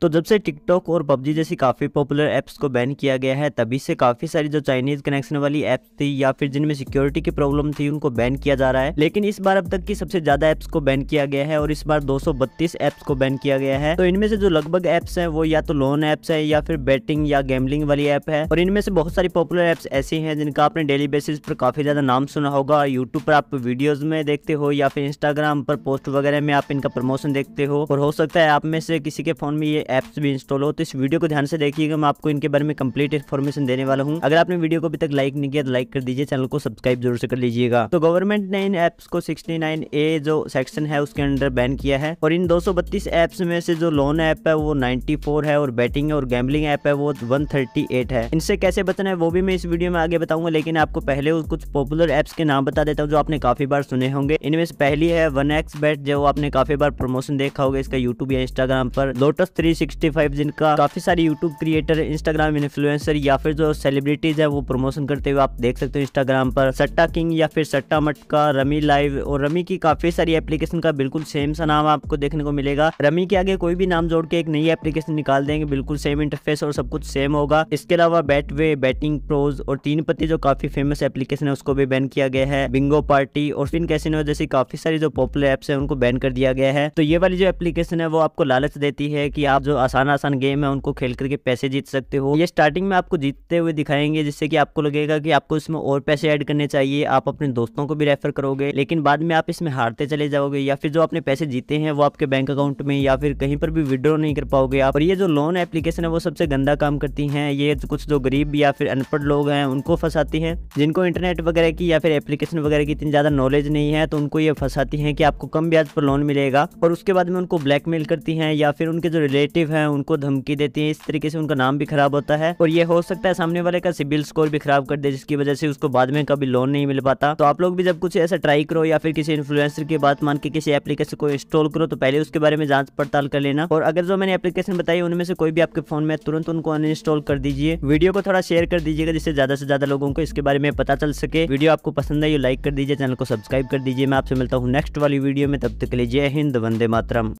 तो जब से टिकटॉक और पबजी जैसी काफ़ी पॉपुलर ऐप्स को बैन किया गया है तभी से काफ़ी सारी जो चाइनीज़ कनेक्शन वाली ऐप्स थी या फिर जिनमें सिक्योरिटी की प्रॉब्लम थी उनको बैन किया जा रहा है लेकिन इस बार अब तक की सबसे ज़्यादा ऐप्स को बैन किया गया है और इस बार 232 ऐप्स को बैन किया गया है तो इनमें से जो लगभग ऐप्स हैं वो या तो लोन ऐप्स है या फिर बैटिंग या गेमलिंग वाली ऐप है और इनमें से बहुत सारी पॉपुलर ऐप्स ऐसी हैं जिनका आपने डेली बेसिस पर काफ़ी ज़्यादा नाम सुना होगा यूट्यूब पर आप वीडियोज़ में देखते हो या फिर इंस्टाग्राम पर पोस्ट वगैरह में आप इनका प्रमोशन देखते हो और हो सकता है आप में से किसी के फ़ोन में ये ऐप्स भी इंस्टॉल हो तो इस वीडियो को ध्यान से देखिएगा मैं आपको इनके बारे में कंप्लीट इन्फॉर्मेशन देने वाला हूँ अगर आपने वीडियो को अभी तक लाइक नहीं किया तो लाइक कर दीजिए चैनल को सब्सक्राइब जरूर से कर लीजिएगा तो गवर्नमेंट ने इन एप्स को सिक्सटी ए जो सेक्शन है उसके अंडर बैन किया है और इन दो ऐप्स में से जो लोन ऐप है वो नाइनटी है और बैटिंग और गैम्बलिंग ऐप है वो वन है इनसे कैसे बचना है वो भी मैं इस वीडियो में आगे बताऊंगा लेकिन आपको पहले कुछ पॉपुलर एप्स के नाम बता देता हूँ जो आपने काफी बार सुने होंगे इनमें से पहली है वन एक्स बैट जो आपने काफी बार प्रमोशन देखा होगा इसका यूट्यूब या इंस्टाग्राम पर लोटस थ्री जिनका काफी सारे यूट्यूब क्रिएटर इंस्टाग्राम इन्फ्लुएंसर या फिर जो सेलिब्रिटीज है वो प्रमोशन करते हुए आप देख सकते हो इंस्टाग्राम पर सट्टा किंग या फिर सट्टा मटका रमी लाइव और रमी की काफी सारी एप्लीकेशन का बिल्कुल सेम सा नाम आपको देखने को मिलेगा रमी के आगे कोई भी नाम जोड़ के एक नई एप्लीकेशन निकाल देंगे बिल्कुल सेम इंटरफेस और सब कुछ सेम होगा इसके अलावा बैटवे बैटिंग प्रोज और तीन पत्ती जो काफी फेमस एप्लीकेशन है उसको भी बैन किया गया है बिंगो पार्टी और फिन कैसिनो जैसी काफी सारी जो पॉपुलर एप्स है उनको बैन कर दिया गया है तो ये वाली जो एप्लीकेशन है वो आपको लालच देती है की आप जो आसान आसान गेम है उनको खेल करके पैसे जीत सकते हो ये स्टार्टिंग में आपको जीतते हुए दिखाएंगे जिससे कि आपको लगेगा कि आपको इसमें और पैसे ऐड करने चाहिए आप अपने दोस्तों को भी रेफर करोगे लेकिन बाद में आप इसमें हारते चले जाओगे या फिर जो आपने पैसे जीते हैं वो आपके बैंक अकाउंट में या फिर कहीं पर भी विड्रॉ नहीं कर पाओगे आप और ये जो लोन एप्लीकेशन है वो सबसे गंदा काम करती है ये कुछ जो गरीब या फिर अनपढ़ लोग हैं उनको फंसाती है जिनको इंटरनेट वगैरह की या फिर एप्लीकेशन वगैरह की इतनी ज़्यादा नॉलेज नहीं है तो उनको ये फंसाती है कि आपको कम ब्याज पर लोन मिलेगा और उसके बाद में उनको ब्लैकमेल करती है या फिर उनके जो रिलेटिव सेंसिटिव हैं उनको धमकी देती हैं इस तरीके से उनका नाम भी खराब होता है और ये हो सकता है सामने वाले का सिबिल स्कोर भी खराब कर दे जिसकी वजह से उसको बाद में कभी लोन नहीं मिल पाता तो आप लोग भी जब कुछ ऐसा ट्राई करो या फिर किसी इन्फ्लुएंसर की बात मान के किसी एप्लीकेशन को इंस्टॉल करो तो पहले उसके बारे में जांच पड़ताल कर लेना और अगर जो मैंने एप्लीकेशन बताई उनमें से कोई भी आपके फोन में तुरंत उनको अनइंस्टॉल कर दीजिए वीडियो को थोड़ा शेयर कर दीजिएगा जिससे ज्यादा से ज्यादा लोगों को इसके बारे में पता चल सके वीडियो आपको पसंद आई लाइक कर दीजिए चैनल को सब्सक्राइब कर दीजिए मैं आपसे मिलता हूँ नेक्स्ट वाली वीडियो में तब तक लीजिए हिंद वंदे मातरम